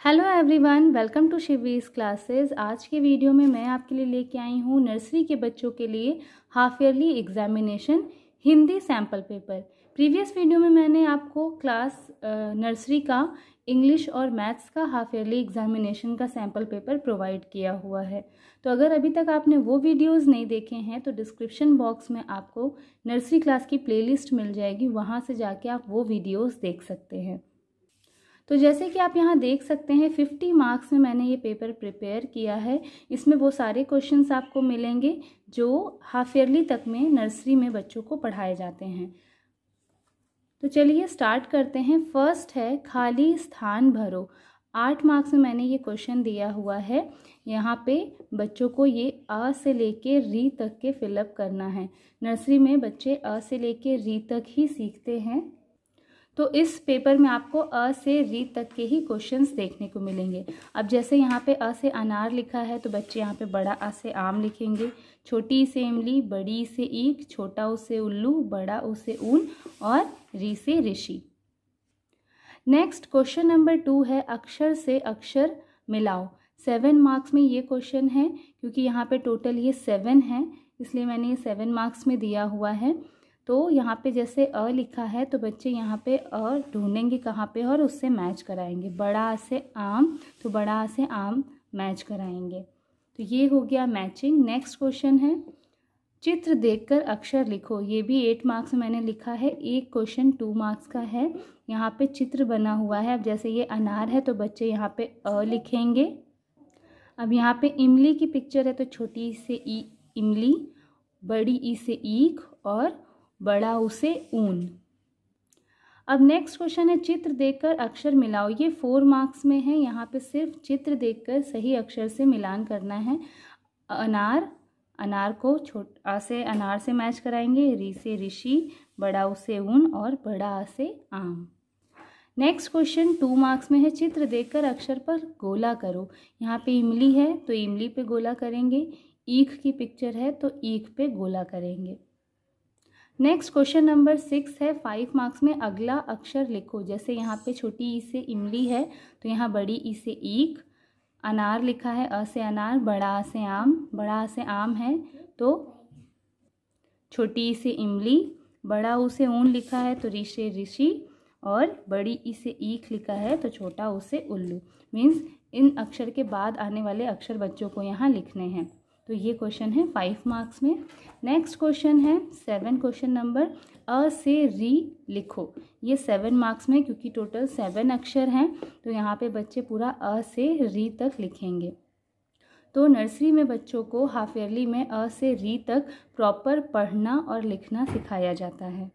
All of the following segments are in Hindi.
hello everyone welcome to Shivi's classes आज के वीडियो में मैं आपके लिए लेके आई हूँ नर्सरी के बच्चों के लिए half yearly examination Hindi sample paper previous video में मैंने आपको क्लास नर्सरी का इंग्लिश और मैथ्स का हाफ ईयरली एग्जामिनेशन का सैम्पल पेपर प्रोवाइड किया हुआ है तो अगर अभी तक आपने वो वीडियोस नहीं देखे हैं तो डिस्क्रिप्शन बॉक्स में आपको नर्सरी क्लास की प्लेलिस्ट मिल जाएगी वहाँ से जाके आप वो वीडियोस देख सकते हैं तो जैसे कि आप यहाँ देख सकते हैं फिफ्टी मार्क्स में मैंने ये पेपर प्रिपेयर किया है इसमें वो सारे क्वेश्चन आपको मिलेंगे जो हाफ ईयरली तक में नर्सरी में बच्चों को पढ़ाए जाते हैं तो चलिए स्टार्ट करते हैं फर्स्ट है खाली स्थान भरो आठ मार्क्स में मैंने ये क्वेश्चन दिया हुआ है यहाँ पे बच्चों को ये अ से लेके री तक के फिलअप करना है नर्सरी में बच्चे अ से लेके री तक ही सीखते हैं तो इस पेपर में आपको अ से री तक के ही क्वेश्चंस देखने को मिलेंगे अब जैसे यहाँ पे अ से अनार लिखा है तो बच्चे यहाँ पे बड़ा अ से आम लिखेंगे छोटी से इमली बड़ी से ईख छोटा उसे उल्लू बड़ा उसे ऊन और री से ऋषि नेक्स्ट क्वेश्चन नंबर टू है अक्षर से अक्षर मिलाओ सेवन मार्क्स में ये क्वेश्चन है क्योंकि यहाँ पे टोटल ये सेवन है इसलिए मैंने ये सेवन मार्क्स में दिया हुआ है तो यहाँ पे जैसे अ लिखा है तो बच्चे यहाँ पे अ ढूंढेंगे कहाँ पे और उससे मैच कराएंगे बड़ा से आम तो बड़ा से आम मैच कराएंगे तो ये हो गया मैचिंग नेक्स्ट क्वेश्चन है चित्र देखकर अक्षर लिखो ये भी एट मार्क्स मैंने लिखा है एक क्वेश्चन टू मार्क्स का है यहाँ पे चित्र बना हुआ है अब जैसे ये अनार है तो बच्चे यहाँ पे अ लिखेंगे अब यहाँ पे इमली की पिक्चर है तो छोटी से ई इमली बड़ी ई से ईख और बड़ा उसे ऊन अब नेक्स्ट क्वेश्चन है चित्र देखकर अक्षर मिलाओ ये फोर मार्क्स में है यहाँ पे सिर्फ चित्र देखकर सही अक्षर से मिलान करना है अनार अनार को छोट आ से अनार से मैच कराएंगे री से ऋषि बड़ा उसे ऊन और बड़ा आ से आम नेक्स्ट क्वेश्चन टू मार्क्स में है चित्र देखकर अक्षर पर गोला करो यहाँ पे इमली है तो इमली पे गोला करेंगे ईख की पिक्चर है तो ईख पे गोला करेंगे नेक्स्ट क्वेश्चन नंबर सिक्स है फाइव मार्क्स में अगला अक्षर लिखो जैसे यहाँ पे छोटी ई से इमली है तो यहाँ बड़ी ई से ईक अनार लिखा है अ से अनार बड़ा से आम बड़ा से आम है तो छोटी ई से इमली बड़ा उसे ऊन लिखा है तो ऋषि ऋषि और बड़ी ई से ईख लिखा है तो छोटा उसे उल्लू मीन्स इन अक्षर के बाद आने वाले अक्षर बच्चों को यहाँ लिखने हैं तो ये क्वेश्चन है फाइव मार्क्स में नेक्स्ट क्वेश्चन है सेवन क्वेश्चन नंबर अ से री लिखो ये सेवन मार्क्स में क्योंकि टोटल सेवन अक्षर हैं तो यहाँ पे बच्चे पूरा अ से री तक लिखेंगे तो नर्सरी में बच्चों को हाफ ईयरली में अ से री तक प्रॉपर पढ़ना और लिखना सिखाया जाता है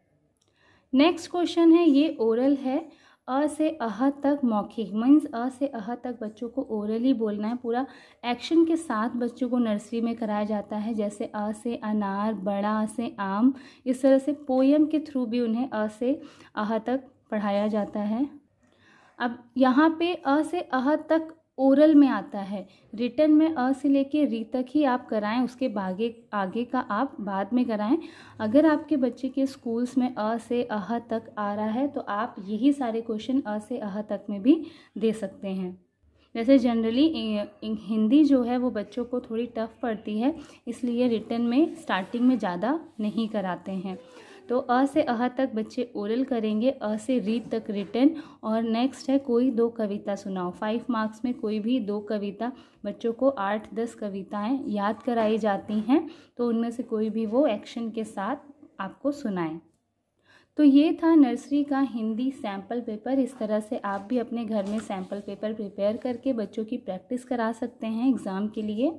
नेक्स्ट क्वेश्चन है ये ओरल है अ से अह तक मौखिक मीन्स अ से अह तक बच्चों को ओरली बोलना है पूरा एक्शन के साथ बच्चों को नर्सरी में कराया जाता है जैसे अ से अनार बड़ा से आम इस तरह से पोयम के थ्रू भी उन्हें अ से अह तक पढ़ाया जाता है अब यहाँ पे अ से अह तक ओरल में आता है रिटर्न में अ से लेके री तक ही आप कराएं उसके बागे आगे का आप बाद में कराएं अगर आपके बच्चे के स्कूल्स में अ से अह तक आ रहा है तो आप यही सारे क्वेश्चन अ से अह तक में भी दे सकते हैं वैसे जनरली हिंदी जो है वो बच्चों को थोड़ी टफ पड़ती है इसलिए रिटर्न में स्टार्टिंग में ज़्यादा नहीं कराते हैं तो अ से अह तक बच्चे ओरल करेंगे अ से री तक रिटर्न और नेक्स्ट है कोई दो कविता सुनाओ फाइव मार्क्स में कोई भी दो कविता बच्चों को आठ दस कविताएं याद कराई जाती हैं तो उनमें से कोई भी वो एक्शन के साथ आपको सुनाएं तो ये था नर्सरी का हिंदी सैम्पल पेपर इस तरह से आप भी अपने घर में सैम्पल पेपर प्रिपेयर करके बच्चों की प्रैक्टिस करा सकते हैं एग्ज़ाम के लिए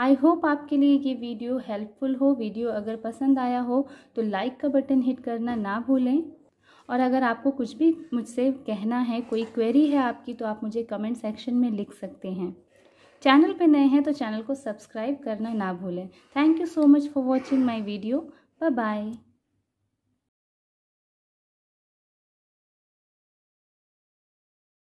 आई होप आपके लिए ये वीडियो हेल्पफुल हो वीडियो अगर पसंद आया हो तो लाइक का बटन हिट करना ना भूलें और अगर आपको कुछ भी मुझसे कहना है कोई क्वेरी है आपकी तो आप मुझे कमेंट सेक्शन में लिख सकते हैं चैनल पे नए हैं तो चैनल को सब्सक्राइब करना ना भूलें thank you so much for watching my video bye bye